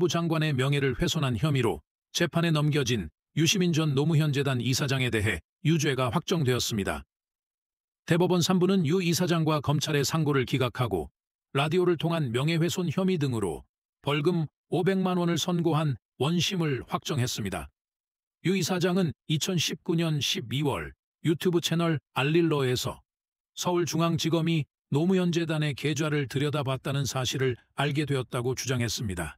부 장관의 명예를 훼손한 혐의로 재판에 넘겨진 유시민 전 노무현 재단 이사장에 대해 유죄가 확정되었습니다. 대법원 3부는 유 이사장과 검찰의 상고를 기각하고 라디오를 통한 명예훼손 혐의 등으로 벌금 500만 원을 선고한 원심을 확정했습니다. 유 이사장은 2019년 12월 유튜브 채널 알릴러에서 서울중앙지검이 노무현 재단의 계좌를 들여다봤다는 사실을 알게 되었다고 주장했습니다.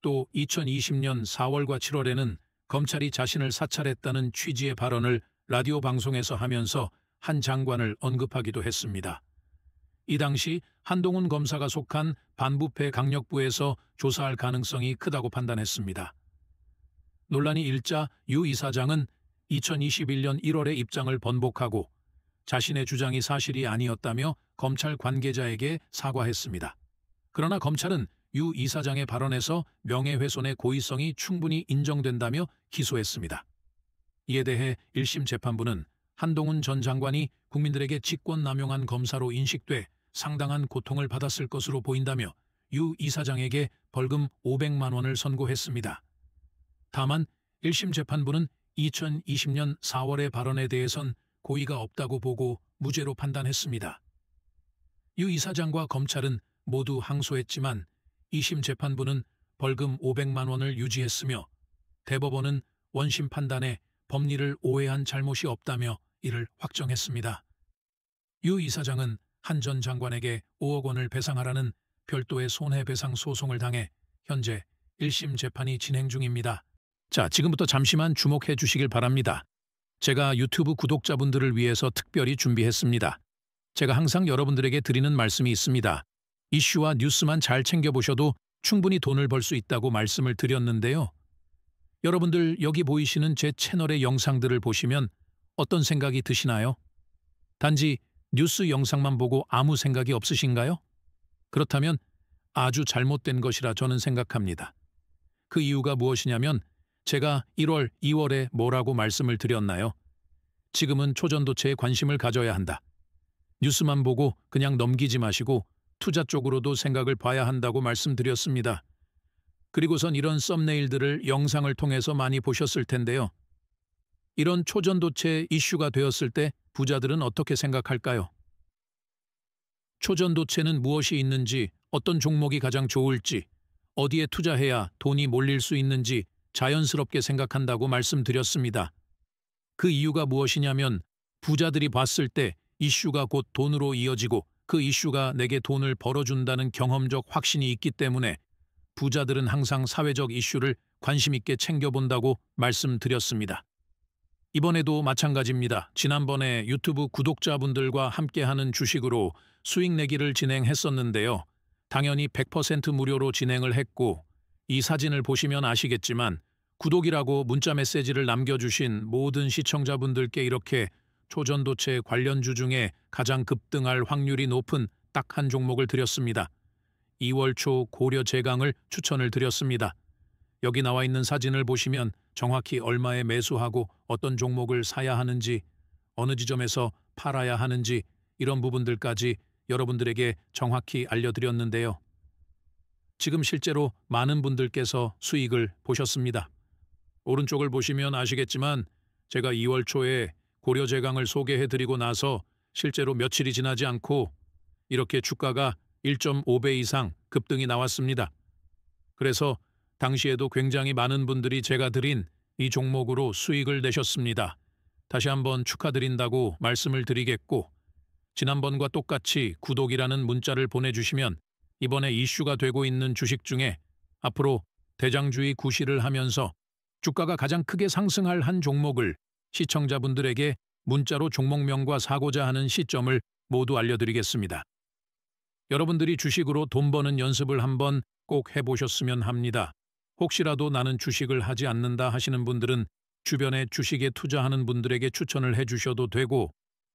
또 2020년 4월과 7월에는 검찰이 자신을 사찰했다는 취지의 발언을 라디오 방송에서 하면서 한 장관을 언급하기도 했습니다. 이 당시 한동훈 검사가 속한 반부패 강력부에서 조사할 가능성이 크다고 판단했습니다. 논란이 일자 유 이사장은 2021년 1월에 입장을 번복하고 자신의 주장이 사실이 아니었다며 검찰 관계자에게 사과했습니다. 그러나 검찰은 유 이사장의 발언에서 명예훼손의 고의성이 충분히 인정된다며 기소했습니다. 이에 대해 1심 재판부는 한동훈 전 장관이 국민들에게 직권 남용한 검사로 인식돼 상당한 고통을 받았을 것으로 보인다며 유 이사장에게 벌금 500만 원을 선고했습니다. 다만 1심 재판부는 2020년 4월의 발언에 대해선 고의가 없다고 보고 무죄로 판단했습니다. 유 이사장과 검찰은 모두 항소했지만 2심 재판부는 벌금 500만 원을 유지했으며 대법원은 원심 판단에 법리를 오해한 잘못이 없다며 이를 확정했습니다. 유 이사장은 한 전 장관에게 5억 원을 배상하라는 별도의 손해배상 소송을 당해 현재 1심 재판이 진행 중입니다. 자, 지금부터 잠시만 주목해 주시길 바랍니다. 제가 유튜브 구독자분들을 위해서 특별히 준비했습니다. 제가 항상 여러분들에게 드리는 말씀이 있습니다. 이슈와 뉴스만 잘 챙겨보셔도 충분히 돈을 벌 수 있다고 말씀을 드렸는데요. 여러분들 여기 보이시는 제 채널의 영상들을 보시면 어떤 생각이 드시나요? 단지 뉴스 영상만 보고 아무 생각이 없으신가요? 그렇다면 아주 잘못된 것이라 저는 생각합니다. 그 이유가 무엇이냐면 제가 1월, 2월에 뭐라고 말씀을 드렸나요? 지금은 초전도체에 관심을 가져야 한다. 뉴스만 보고 그냥 넘기지 마시고 투자 쪽으로도 생각을 봐야 한다고 말씀드렸습니다. 그리고선 이런 썸네일들을 영상을 통해서 많이 보셨을 텐데요. 이런 초전도체 이슈가 되었을 때 부자들은 어떻게 생각할까요? 초전도체는 무엇이 있는지, 어떤 종목이 가장 좋을지, 어디에 투자해야 돈이 몰릴 수 있는지 자연스럽게 생각한다고 말씀드렸습니다. 그 이유가 무엇이냐면 부자들이 봤을 때 이슈가 곧 돈으로 이어지고 그 이슈가 내게 돈을 벌어준다는 경험적 확신이 있기 때문에 부자들은 항상 사회적 이슈를 관심 있게 챙겨본다고 말씀드렸습니다. 이번에도 마찬가지입니다. 지난번에 유튜브 구독자분들과 함께하는 주식으로 수익 내기를 진행했었는데요. 당연히 100% 무료로 진행을 했고 이 사진을 보시면 아시겠지만 구독이라고 문자 메시지를 남겨주신 모든 시청자분들께 이렇게 초전도체 관련주 중에 가장 급등할 확률이 높은 딱 한 종목을 드렸습니다. 2월 초 고려 제강을 추천을 드렸습니다. 여기 나와 있는 사진을 보시면 정확히 얼마에 매수하고 어떤 종목을 사야 하는지 어느 지점에서 팔아야 하는지 이런 부분들까지 여러분들에게 정확히 알려드렸는데요. 지금 실제로 많은 분들께서 수익을 보셨습니다. 오른쪽을 보시면 아시겠지만 제가 2월 초에 고려제강을 소개해드리고 나서 실제로 며칠이 지나지 않고 이렇게 주가가 1.5배 이상 급등이 나왔습니다. 그래서 당시에도 굉장히 많은 분들이 제가 드린 이 종목으로 수익을 내셨습니다. 다시 한번 축하드린다고 말씀을 드리겠고 지난번과 똑같이 구독이라는 문자를 보내주시면 이번에 이슈가 되고 있는 주식 중에 앞으로 대장주의 구실을 하면서 주가가 가장 크게 상승할 한 종목을 시청자분들에게 문자로 종목명과 사고자 하는 시점을 모두 알려드리겠습니다. 여러분들이 주식으로 돈 버는 연습을 한번 꼭 해보셨으면 합니다. 혹시라도 나는 주식을 하지 않는다 하시는 분들은 주변에 주식에 투자하는 분들에게 추천을 해주셔도 되고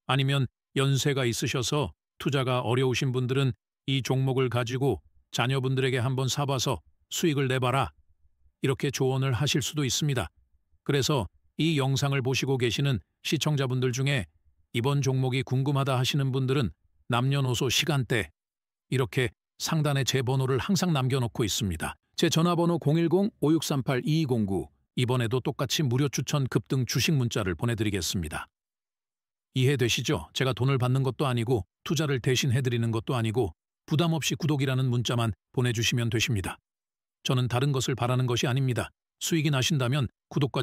아니면 연세가 있으셔서 투자가 어려우신 분들은 이 종목을 가지고 자녀분들에게 한번 사봐서 수익을 내봐라 이렇게 조언을 하실 수도 있습니다. 그래서 이 영상을 보시고 계시는 시청자분들 중에 이번 종목이 궁금하다 하시는 분들은 남녀노소 시간대 이렇게 상단에 제 번호를 항상 남겨놓고 있습니다. 제 전화번호 010-5638-2209 이번에도 똑같이 무료 추천 급등 주식 문자를 보내드리겠습니다. 이해되시죠? 제가 돈을 받는 것도 아니고 투자를 대신 해드리는 것도 아니고 부담 없이 구독이라는 문자만 보내주시면 되십니다. 저는 다른 것을 바라는 것이 아닙니다. 수익이 나신다면 구독과